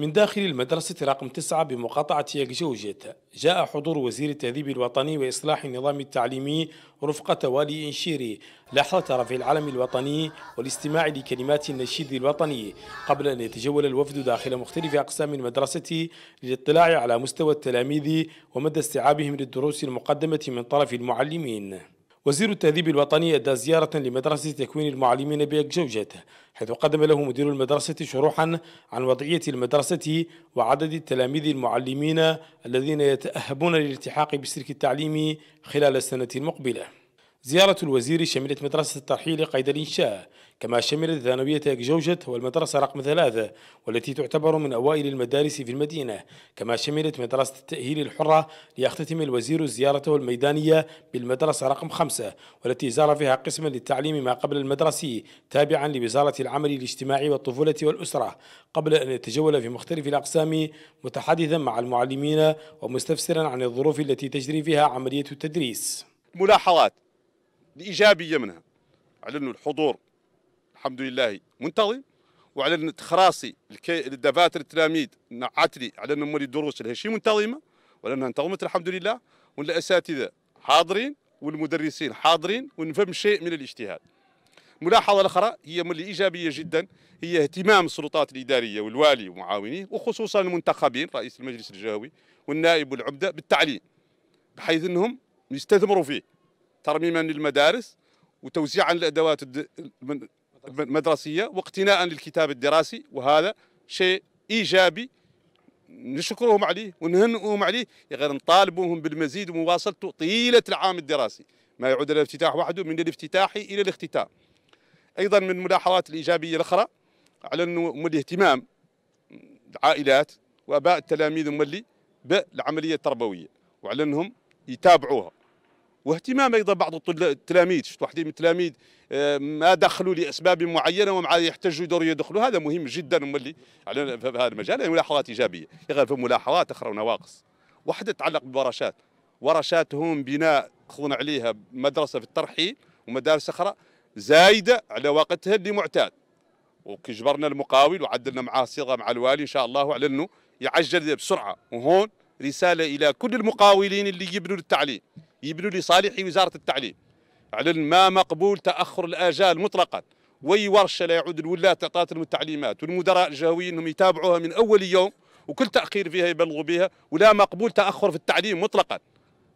من داخل المدرسة رقم تسعة بمقاطعة يكجوجيت جاء حضور وزير التهذيب الوطني وإصلاح النظام التعليمي رفقة والي إنشيري لحظة رفع العلم الوطني والاستماع لكلمات النشيد الوطني قبل أن يتجول الوفد داخل مختلف أقسام المدرسة للاطلاع على مستوى التلاميذ ومدى استيعابهم للدروس المقدمة من طرف المعلمين وزير التهذيب الوطني أدى زيارة لمدرسة تكوين المعلمين بأكجوجة حيث قدم له مدير المدرسة شروحا عن وضعية المدرسة وعدد التلاميذ المعلمين الذين يتأهبون للالتحاق بالسلك التعليمي خلال السنة المقبلة زيارة الوزير شملت مدرسة الترحيل قيد الإنشاء كما شملت ثانوية جوجة والمدرسة رقم ثلاثة والتي تعتبر من أوائل المدارس في المدينة كما شملت مدرسة التأهيل الحرة ليختتم الوزير زيارته الميدانية بالمدرسة رقم خمسة والتي زار فيها قسما للتعليم ما قبل المدرسي تابعا لوزارة العمل الاجتماعي والطفولة والأسرة قبل أن يتجول في مختلف الأقسام متحدثا مع المعلمين ومستفسرا عن الظروف التي تجري فيها عملية التدريس ملاحظات الايجابيه منها على انه الحضور الحمد لله منتظم وعلى انه تخراصي الدفاتر التلاميذ لي على انه مولي الدروس الهشي منتظمه وعلى انها انتظمت الحمد لله والاساتذه حاضرين والمدرسين حاضرين ونفهم شيء من الاجتهاد ملاحظة الأخرى هي من الإيجابية جدا هي اهتمام السلطات الإدارية والوالي ومعاونيه وخصوصا المنتخبين رئيس المجلس الجهوي والنائب والعمدة بالتعليم بحيث أنهم يستثمروا فيه ترميما للمدارس وتوزيعا للادوات المدرسيه واقتناء للكتاب الدراسي وهذا شيء ايجابي نشكرهم عليه ونهنئهم عليه غير نطالبهم بالمزيد ومواصلته طيله العام الدراسي ما يعود الى الافتتاح وحده من الافتتاح الى الاختتام ايضا من الملاحظات الايجابيه الاخرى على انه الاهتمام العائلات واباء التلاميذ مولي بالعمليه التربويه وعلى انهم يتابعوها واهتمام ايضا بعض التلاميذ شفت واحد من التلاميذ آه، ما دخلوا لاسباب معينه ومع يحتاجوا يدور يدخلوا هذا مهم جدا ملي على هذا المجال يعني ملاحظات ايجابيه غير في ملاحظات اخرى ونواقص واحده تتعلق بالورشات ورشاتهم بناء خذنا عليها مدرسه في الترحيل ومدارس اخرى زايده على وقتها اللي معتاد وكي جبرنا المقاول وعدلنا معاه صيغه مع الوالي ان شاء الله على انه يعجل بسرعه وهون رساله الى كل المقاولين اللي يبنوا للتعليم يبنوا لصالح وزاره التعليم على ما مقبول تاخر الاجال مطلقا واي ورشه لا يعود الولاه تعطات التعليمات والمدراء الجهويين انهم يتابعوها من اول يوم وكل تاخير فيها يبلغوا بها ولا مقبول تاخر في التعليم مطلقا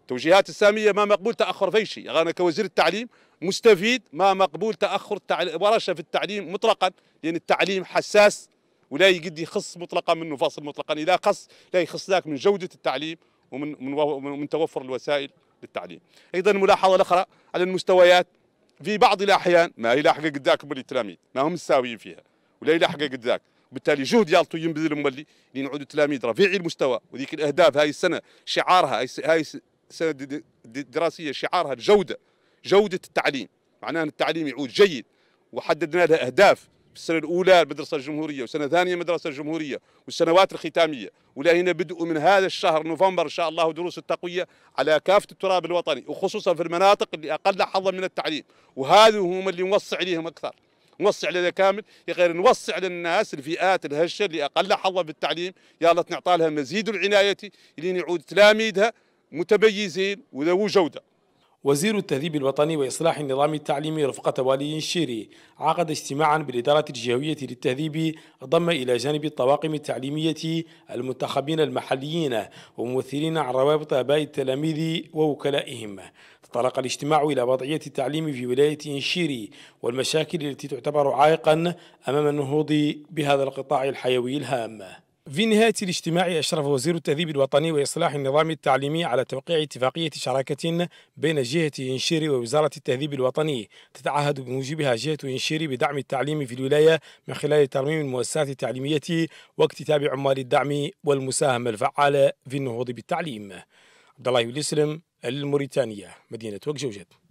توجيهات الساميه ما مقبول تاخر في شيء انا كوزير التعليم مستفيد ما مقبول تاخر ورشه في التعليم مطلقا لان التعليم حساس ولا يقد يخص مطلقا منه فاصل مطلقا اذا خص لا يخص ذاك من جوده التعليم ومن من, من توفر الوسائل للتعليم ايضا ملاحظه اخرى على المستويات في بعض الاحيان ما يلاحق قد ذاك التلاميذ ما هم مساويين فيها ولا يلاحق قد ذاك وبالتالي جهد يالطو طيب ينبذل المولي لنعود التلاميذ رفيعي المستوى وذيك الاهداف هاي السنه شعارها هاي السنه الدراسيه شعارها الجوده جوده التعليم معناها ان التعليم يعود جيد وحددنا لها اهداف السنه الاولى المدرسه الجمهوريه والسنه الثانيه المدرسه الجمهوريه والسنوات الختاميه ولهنا بدء من هذا الشهر نوفمبر ان شاء الله دروس التقويه على كافه التراب الوطني وخصوصا في المناطق اللي اقل حظا من التعليم وهذا هم اللي نوصي عليهم اكثر نوصي على كامل يا غير نوصي على الناس الفئات الهشه اللي اقل حظا في التعليم يا الله تنعطى لها مزيد العنايه اللي يعود تلاميذها متميزين وذو جوده وزير التهذيب الوطني وإصلاح النظام التعليمي رفقة والي الشيري عقد اجتماعا بالإدارة الجهوية للتهذيب ضم إلى جانب الطواقم التعليمية المنتخبين المحليين وممثلين عن روابط آباء التلاميذ ووكلائهم تطرق الاجتماع إلى وضعية التعليم في ولاية إنشيري والمشاكل التي تعتبر عائقا أمام النهوض بهذا القطاع الحيوي الهام في نهاية الاجتماع أشرف وزير التهذيب الوطني وإصلاح النظام التعليمي على توقيع اتفاقية شراكة بين جهة إنشيري ووزارة التهذيب الوطني تتعهد بموجبها جهة إنشيري بدعم التعليم في الولاية من خلال ترميم المؤسسات التعليمية واكتتاب عمال الدعم والمساهمة الفعالة في النهوض بالتعليم عبد الله يسلم الموريتانية مدينة وكجوجت